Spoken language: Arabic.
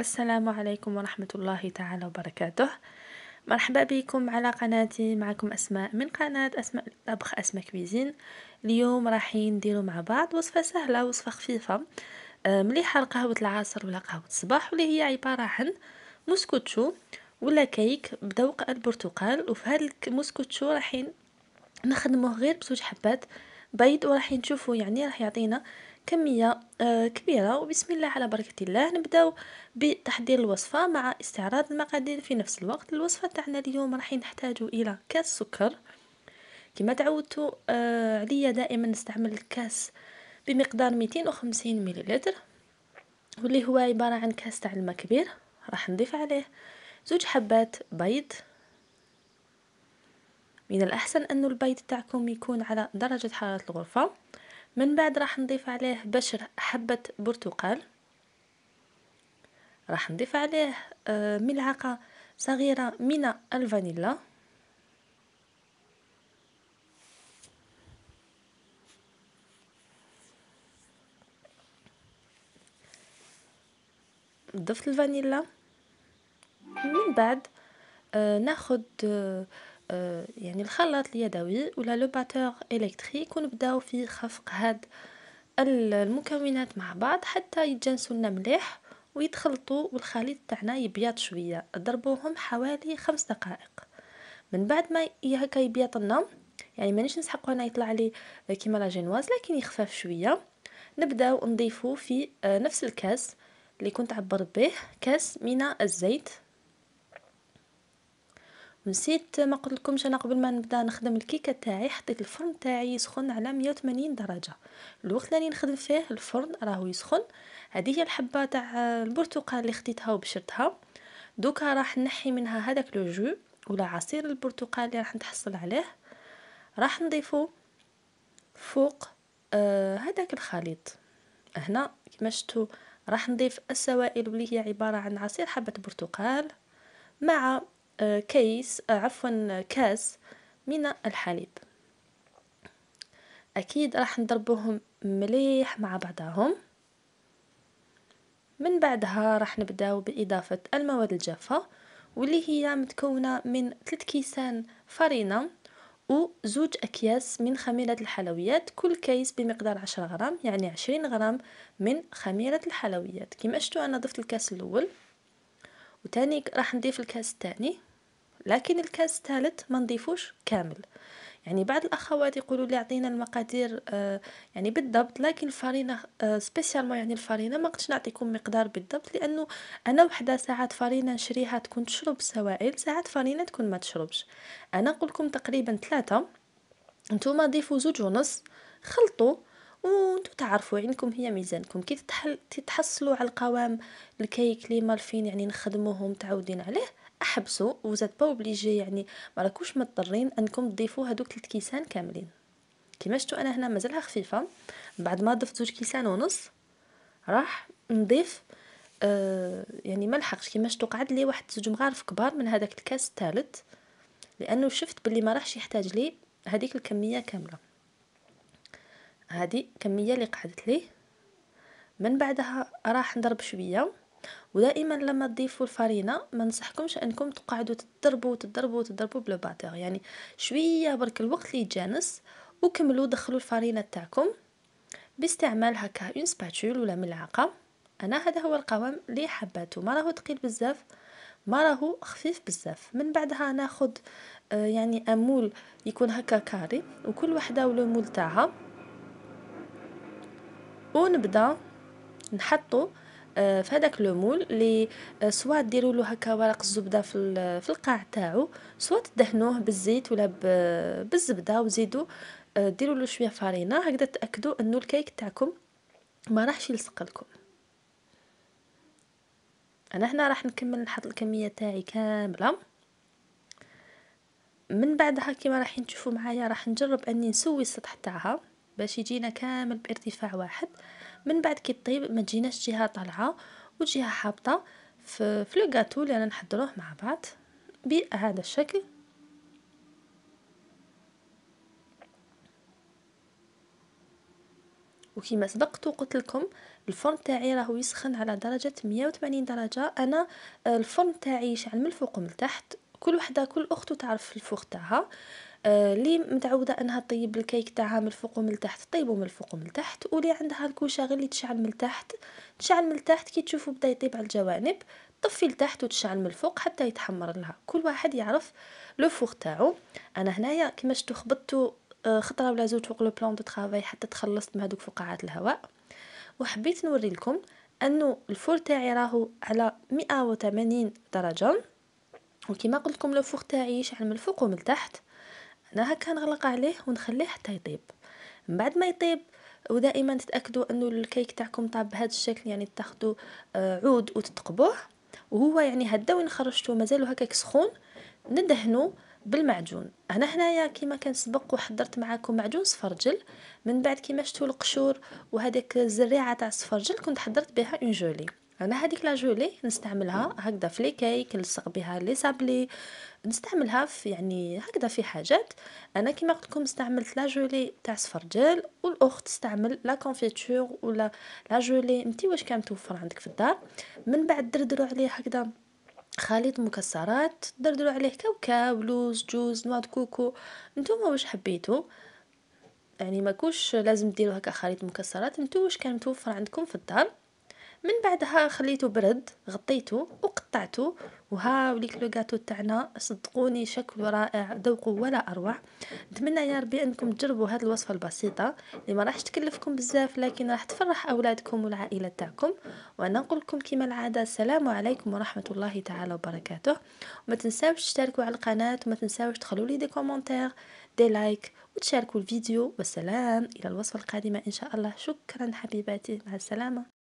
السلام عليكم ورحمة الله تعالى وبركاته مرحبا بكم على قناتي معكم أسماء من قناة أسماء أبخ أسماء كويزين اليوم راحين نديرو مع بعض وصفة سهلة وصفة خفيفة آه، مليحة لقهوة العصر ولا قهوة الصباح واللي هي عبارة عن موسكوتشو ولا كيك بذوق البرتقال وفي هذا الموسكوتشو راحين نخدموه غير بزوج حبات بيض وراح نشوفو يعني راح يعطينا كمية آه، كبيرة وبسم الله على بركة الله نبداو بتحضير الوصفة مع استعراض المقادير في نفس الوقت الوصفة تاعنا اليوم راح نحتاج إلى كاس سكر كما تعودتوا آه، عليا دائما نستعمل الكاس بمقدار 250 مليلتر واللي هو عبارة عن كاس تاع الماء كبير راح نضيف عليه زوج حبات بيض من الأحسن أن البيض تاعكم يكون على درجة حرارة الغرفة من بعد راح نضيف عليه بشر حبة برتقال راح نضيف عليه آه، ملعقة صغيرة من الفانيلا ضفت الفانيلا من بعد آه، ناخد آه، آه، يعني الخلاط اليدوي ولا لو باتور الكتريك ونبداو في خفق هاد المكونات مع بعض حتى يتجانسوا لنا مليح ويتخلطوا والخليط تاعنا يبيض شويه ضربوهم حوالي خمس دقائق من بعد ما هكا يبيض لنا يعني مانيش نسحقو هنا يطلع لي كيما لا جينواز لكن يخفف شويه نبداو نضيفو في آه، نفس الكاس اللي كنت عبرت به كاس من الزيت نسيت ما لكمش انا قبل ما نبدا نخدم الكيكه تاعي حطيت الفرن تاعي يسخن على 180 درجه الوقت اللي نخدم فيه الفرن راهو يسخن هذه هي الحبه تاع البرتقال اللي خديتها وبشرتها دوكا راح نحي منها هذاك لو جو ولا عصير البرتقال اللي راح نتحصل عليه راح نضيفه فوق آه الخليط هنا كما شفتوا راح نضيف السوائل اللي هي عباره عن عصير حبه برتقال مع كيس آه، عفوا كاس من الحليب اكيد راح نضربوهم مليح مع بعضهم من بعدها راح نبداو باضافه المواد الجافه واللي هي متكونه من 3 كيسان فرينه و زوج اكياس من خميره الحلويات كل كيس بمقدار 10 غرام يعني 20 غرام من خميره الحلويات كما شفتوا انا ضفت الكاس الاول وتاني راح نضيف الكاس الثاني لكن الكاس الثالث ما نضيفوش كامل يعني بعض الاخوات يقولوا لي عطينا المقادير آه يعني بالضبط لكن الفرينه آه سبيسيالمون يعني الفرينه ما قدش نعطيكم مقدار بالضبط لانه انا وحده ساعات فرينه نشريها تكون تشرب سوائل ساعات فرينه تكون ما تشربش انا نقولكم تقريبا ثلاثه نتوما ضيفوا زوج ونص خلطوا وانتو تعرفوا عندكم يعني هي ميزانكم كي تتحصلوا على القوام الكيك لي مالفين يعني نخدموهم متعودين عليه احبسوا وزاد با اوبليجي يعني ما راكوش مضطرين انكم تضيفوا هذوك 3 كيسان كاملين كما شفتوا انا هنا مازالها خفيفه بعد ما ضفت زوج كيسان ونص راح نضيف آه يعني ما لحقش كما شفتوا قعد لي واحد زوج مغارف كبار من هذاك الكاس الثالث لانه شفت باللي ما راحش يحتاج لي هذيك الكميه كامله هذه كميه اللي قعدت لي من بعدها راح نضرب شويه ودائما لما تضيفوا الفرينه ما ننصحكمش انكم تقعدوا تضربوا وتضربوا وتضربوا بلو باتر يعني شويه برك الوقت اللي يتجانس وكملوا دخلوا الفرينه تاعكم باستعمال هكا اون سباتول ولا ملعقه انا هذا هو القوام اللي حباته ما راهو ثقيل بزاف ما راهو خفيف بزاف من بعدها ناخد آه، يعني امول يكون هكا كاري وكل وحده ولو مول تاعها ونبدا نحطو آه، في هذاك لو مول لي آه، سوا ديروا له هكا ورق الزبده في في القاع تاعو سوا تدهنوه بالزيت ولا بالزبده وزيدوا آه، ديروا له شويه فرينه هكذا تاكدوا انه الكيك تاعكم ما راحش يلصق لكم انا هنا راح نكمل نحط الكميه تاعي كامله من بعدها كيما راح تشوفوا معايا راح نجرب اني نسوي السطح تاعها باش يجينا كامل بارتفاع واحد من بعد كي طيب ما تجيناش جهه طالعه وجهه حابطه في في لو اللي انا نحضروه مع بعض بهذا الشكل وكما سبقت وقلت لكم الفرن تاعي راهو يسخن على درجه 180 درجه انا آه، الفرن تاعي يشعل من الفوق ومن التحت كل وحده كل اخت تعرف الفوق تاعها آه متعوده انها طيب الكيك تاعها من الفوق ومن التحت طيبه من الفوق ومن التحت ولي عندها غير اللي تشعل من التحت تشعل من التحت كي تشوفوا بدا يطيب على الجوانب طفي لتحت وتشعل من الفوق حتى يتحمر لها كل واحد يعرف لو فوغ تاعو انا هنايا كيما شفتوا خبطتو آه، خطره ولا زوج فوق لو بلون دو طرافاي حتى تخلصت من هذوك فقاعات الهواء وحبيت نوري لكم انه الفور تاعي راهو على 180 درجه وكما قلت لكم لو فوغ تاعي يشعل من الفوق ومن التحت انا هكا نغلق عليه ونخليه حتى يطيب من بعد ما يطيب ودائما تتاكدوا انه الكيك تاعكم طاب بهذا الشكل يعني تاخذوا آه، عود وتتقبوه وهو يعني هدا وين خرجتو مازالو هكاك سخون ندهنو بالمعجون انا هنايا كيما كان سبق وحضرت معاكم معجون صفرجل من بعد كيما شفتوا القشور وهذاك الزريعه تاع الصفرجل كنت حضرت بها اون جولي انا هذيك لا جولي نستعملها هكذا في لي كيك نلصق بها لي سابلي نستعملها في يعني هكذا في حاجات انا كما قلت لكم استعملت لا جولي تاع صفرجل والاخت تستعمل لا كونفيتور ولا لا جولي انت واش كان متوفر عندك في الدار من بعد دردرو عليه هكذا خليط مكسرات دردرو عليه كاوكاو لوز جوز نواد كوكو نتوما واش حبيتو يعني ماكوش لازم ديروا هكا خليط مكسرات نتو واش كان متوفر عندكم في الدار من بعدها خليته برد غطيته وقطعته وها وليك لو غاتو تاعنا صدقوني شكل رائع ذوق ولا اروع نتمنى يا ربي انكم تجربوا هذه الوصفه البسيطه اللي ما راحش تكلفكم بزاف لكن راح تفرح اولادكم والعائله تاعكم وانا نقول لكم كما العاده السلام عليكم ورحمه الله تعالى وبركاته وما تنساوش تشتركوا على القناه وما تنساوش تخلوا لي دي كومونتير دي لايك وتشاركوا الفيديو والسلام الى الوصفه القادمه ان شاء الله شكرا حبيباتي مع السلامه